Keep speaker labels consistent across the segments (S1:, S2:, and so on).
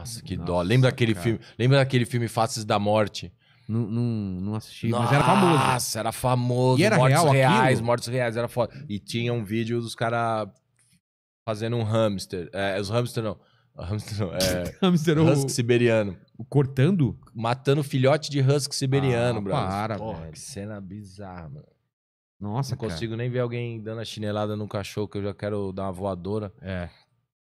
S1: Nossa, que Nossa, dó. Lembra daquele cara. filme? Lembra daquele filme Faces da Morte? Não, não, não assisti, Nossa, mas era famoso. Nossa, era famoso. E era mortos real reais, aquilo? mortos reais, era foda. E tinha um vídeo dos caras fazendo um hamster. É, os hamster não. Hamster não, é. hamster husky o... siberiano. Cortando? Matando filhote de husky siberiano, ah, brother. Para, Porra, velho. que cena bizarra, mano. Nossa, Não cara. consigo nem ver alguém dando a chinelada num cachorro que eu já quero dar uma voadora. É.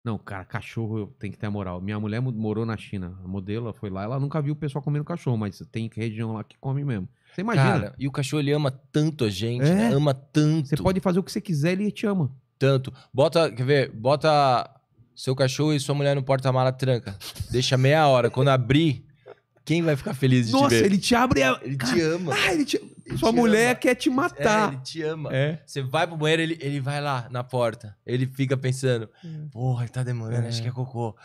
S1: Não, cara, cachorro tem que ter moral. Minha mulher
S2: morou na China, a modelo, ela foi lá, ela nunca viu o pessoal comendo cachorro, mas tem região lá que come mesmo.
S1: Você imagina? Cara, e o cachorro ele ama tanto a gente, é? né? ama
S2: tanto. Você pode fazer o que você quiser, ele te ama.
S1: Tanto. Bota, quer ver? Bota seu cachorro e sua mulher no porta-mala tranca. Deixa meia hora. Quando abrir, quem vai ficar feliz de Nossa, te ver? Nossa, ele
S2: te abre a... Ele cara, te ama. Ah, ele te... Sua mulher ama. quer te é, matar. É, ele te ama. É.
S1: Você vai pro banheiro, ele, ele vai lá na porta. Ele fica pensando: é. porra, ele tá demorando, acho é. que é cocô.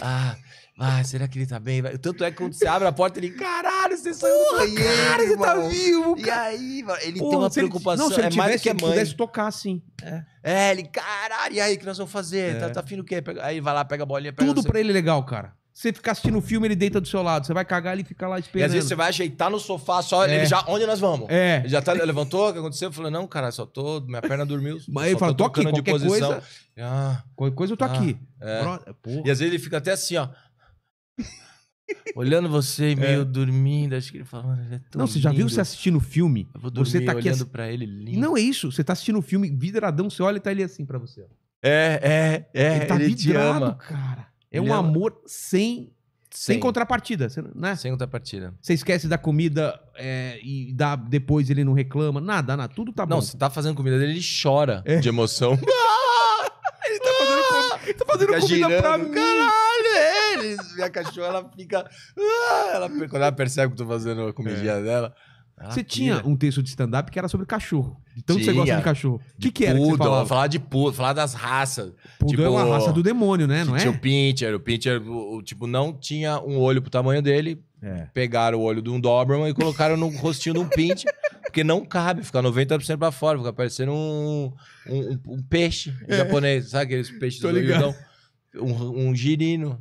S1: Ah. Ah, será que ele tá bem? Tanto é que quando você abre a porta, ele, caralho, você saiu do banheiro. Cara, você tá
S2: vivo, cara. E aí, mano, ele Porra, tem uma preocupação. Ele, não, se ele é tivesse, mais que mãe. pudesse tocar assim. É. é, ele, caralho, e aí, o que nós vamos fazer? Tá, é. Tá, tá o quê? Aí vai lá, pega a bolinha, pega Tudo pra ele legal, cara você ficar assistindo o filme, ele deita do seu lado. Você vai cagar, ele fica lá esperando. E às vezes você
S1: vai ajeitar no sofá, só é. ele já. Onde nós vamos? É. Ele já tá, levantou, o que aconteceu? Eu falei, não, cara, só tô. Minha perna dormiu. Mas ele fala, tô, tô aqui, qualquer coisa. Ah, qualquer coisa eu tô ah, aqui. É. E às vezes ele fica até assim, ó. Olhando você é. meio é. dormindo, acho que ele fala, mano, ele é tão Não, você já viu você assistindo
S2: o filme? Eu vou dormir você tá aqui olhando ass... pra ele lindo. Não, é isso. Você tá assistindo o filme, vidradão, você olha e tá ele assim pra você.
S1: É, é, é. Ele tá ele vidrado, cara. É, é um amor sem, sem contrapartida, né? Sem contrapartida.
S2: Você esquece da comida é, e dá, depois ele não reclama, nada, nada, tudo tá bom. não, você tá fazendo comida dele, ele chora é.
S1: de emoção. Ah! ele tá fazendo, ah! tá fazendo comida pra mim. Caralho, é, eles- minha cachorra, ela fica... Ah! ela, quando ela percebe que eu tô fazendo a comidinha é. dela, você ah, tinha
S2: um texto de stand-up que era sobre cachorro. Então você gosta de cachorro. O que, que era poodle, que você falava? Falar
S1: de poodle, falar das raças. É tipo, é uma raça do demônio, né? Não é? Tinha o pincher. O Pinter, o, o, tipo, não tinha um olho pro tamanho dele. É. Pegaram o olho de um Doberman e colocaram no rostinho de um Pinter. Porque não cabe, fica 90% pra fora. Fica parecendo um, um, um peixe é. japonês. Sabe aqueles peixes do Um, um girino.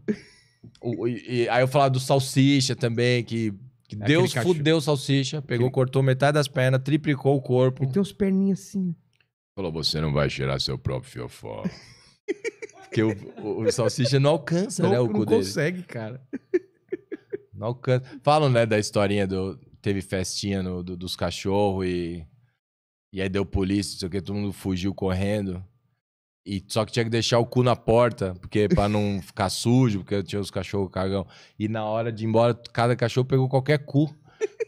S1: O, e, aí eu falava do salsicha também, que é Deus fudeu salsicha, pegou, cortou metade das pernas, triplicou o corpo. Ele tem uns perninhas assim. Falou, você não vai cheirar seu próprio fiofó. Porque o, o, o, salsicha não alcança, né, não, né? O não consegue, dele. cara. Não alcança. Falam, né, da historinha do... Teve festinha no, do, dos cachorros e... E aí deu polícia, não sei o que, todo mundo fugiu correndo. E só que tinha que deixar o cu na porta, porque para não ficar sujo, porque tinha os cachorros cagão. E na hora de ir embora, cada cachorro pegou qualquer cu.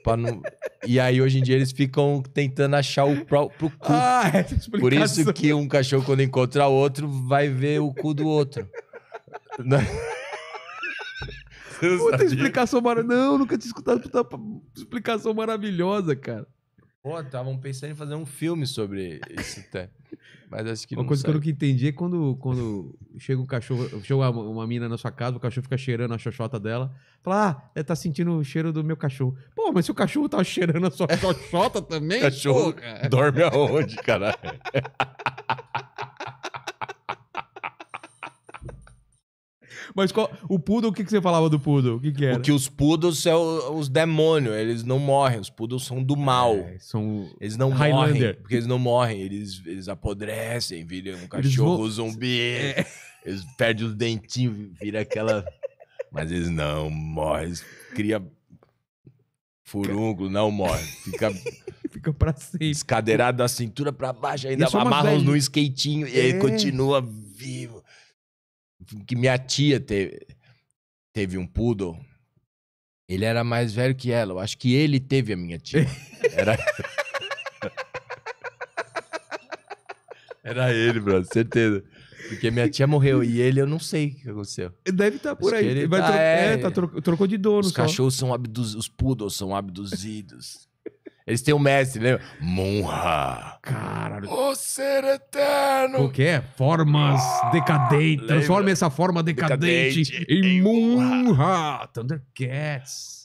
S1: não... E aí, hoje em dia, eles ficam tentando achar o pro, pro cu. Ah, essa explicação. Por isso que um cachorro, quando encontra outro, vai ver o cu do outro. Puta explicação
S2: maravilhosa. Não, nunca tinha escutado puta explicação maravilhosa,
S1: cara. Pô, estavam pensando em fazer um filme sobre isso até. Mas acho que Uma coisa sai. que eu nunca
S2: entendi é quando, quando chega um cachorro, chega uma, uma mina na sua casa, o cachorro fica cheirando a xoxota dela. Fala, ah, é, tá sentindo o cheiro do meu cachorro. Pô, mas se o cachorro tá cheirando a sua xoxota também? cachorro cara. dorme aonde,
S1: caralho? Mas qual, o poodle, o que, que você falava do poodle? O que, que era? O que os poodles são os demônios, eles não morrem. Os poodles são do mal. É, são eles não Highlander. morrem. Porque eles não morrem, eles, eles apodrecem, viram um cachorro zumbi. É. Eles perdem os dentinhos, vira aquela. Mas eles não morrem. Eles cria furúnculo, não morre. Fica. Fica pra sempre. Escadeirado da cintura pra baixo, ainda amarra no skatinho e é. aí continua vivo que minha tia teve, teve um poodle. Ele era mais velho que ela. Eu acho que ele teve a minha tia. Era. Era ele, brother, certeza. Porque minha tia morreu e ele eu não sei o que aconteceu. Deve estar tá por aí. Ele... Ah, tro... é, é, tá, trocou de dono. Os só. cachorros são abduzidos, os poodles são abduzidos. Eles têm o um mestre, lembra? Munha. Caralho. O ser eterno. O que é? Formas ah, decadentes. Transforme essa forma decadente, decadente em, em
S2: Munha. Thundercats.